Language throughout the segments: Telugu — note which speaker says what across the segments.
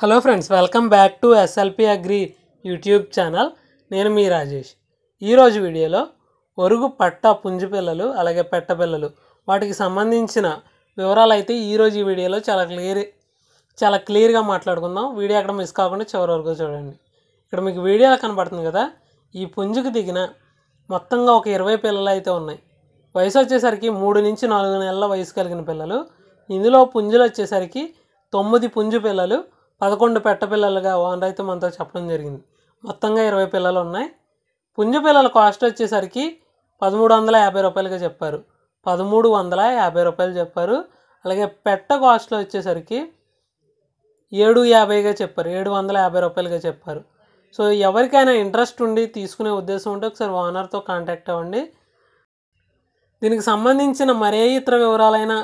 Speaker 1: hello friends welcome back to SLP agri YouTube channel నేను మీ రాజేష్ ఈరోజు వీడియోలో ఒరుగు పట్ట పుంజు పిల్లలు అలాగే పెట్ట పిల్లలు వాటికి సంబంధించిన వివరాలు అయితే ఈరోజు ఈ వీడియోలో చాలా క్లియర్ చాలా క్లియర్గా మాట్లాడుకుందాం వీడియో అక్కడ మిస్ కాకుండా చివరి వరకు చూడండి ఇక్కడ మీకు వీడియోలో కనబడుతుంది కదా ఈ పుంజుకు దిగిన మొత్తంగా ఒక ఇరవై పిల్లలు అయితే ఉన్నాయి వయసు వచ్చేసరికి మూడు నుంచి నాలుగు నెలల వయసు కలిగిన పిల్లలు ఇందులో పుంజులు వచ్చేసరికి తొమ్మిది పుంజు పిల్లలు పదకొండు పెట్టపిల్లలుగా ఓన్ రైతు మనతో చెప్పడం జరిగింది మొత్తంగా ఇరవై పిల్లలు ఉన్నాయి పుంజ పిల్లల కాస్ట్ వచ్చేసరికి పదమూడు వందల యాభై రూపాయలుగా చెప్పారు పదమూడు వందల యాభై రూపాయలు చెప్పారు అలాగే పెట్ట కాస్ట్లో వచ్చేసరికి ఏడు యాభైగా చెప్పారు ఏడు వందల యాభై రూపాయలుగా చెప్పారు సో ఎవరికైనా ఇంట్రెస్ట్ ఉండి తీసుకునే ఉద్దేశం ఉంటే ఒకసారి ఓనర్తో కాంటాక్ట్ అవ్వండి దీనికి సంబంధించిన మరే ఇతర వివరాలైనా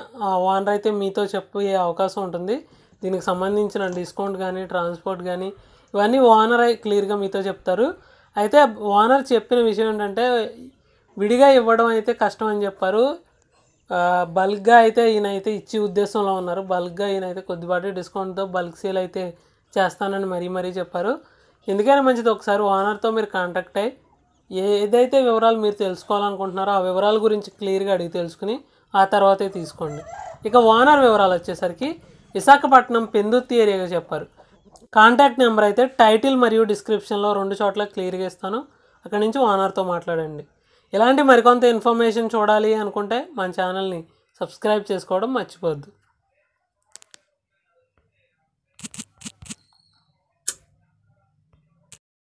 Speaker 1: ఓనర్ అయితే మీతో చెప్పే అవకాశం ఉంటుంది దీనికి సంబంధించిన డిస్కౌంట్ కానీ ట్రాన్స్పోర్ట్ కానీ ఇవన్నీ ఓనర్ క్లియర్గా మీతో చెప్తారు అయితే ఓనర్ చెప్పిన విషయం ఏంటంటే విడిగా ఇవ్వడం అయితే కష్టం అని చెప్పారు బల్క్గా అయితే ఈయన అయితే ఇచ్చే ఉద్దేశంలో ఉన్నారు బల్క్గా ఈయన అయితే కొద్దిపాటి డిస్కౌంట్తో బల్క్ సేల్ అయితే చేస్తానని మరీ మరీ చెప్పారు ఎందుకైనా మంచిది ఒకసారి ఓనర్తో మీరు కాంటాక్ట్ అయ్యి ఏదైతే వివరాలు మీరు తెలుసుకోవాలనుకుంటున్నారో ఆ వివరాల గురించి క్లియర్గా అడిగి తెలుసుకుని ఆ తర్వాతే తీసుకోండి ఇక ఓనర్ వివరాలు వచ్చేసరికి విశాఖపట్నం పెందుర్తి ఏరియాగా చెప్పారు కాంటాక్ట్ నెంబర్ అయితే టైటిల్ మరియు డిస్క్రిప్షన్లో రెండు చోట్ల క్లియర్గా ఇస్తాను అక్కడి నుంచి ఓనర్తో మాట్లాడండి ఇలాంటి మరికొంత ఇన్ఫర్మేషన్ చూడాలి అనుకుంటే మన ఛానల్ని సబ్స్క్రైబ్ చేసుకోవడం మర్చిపోద్దు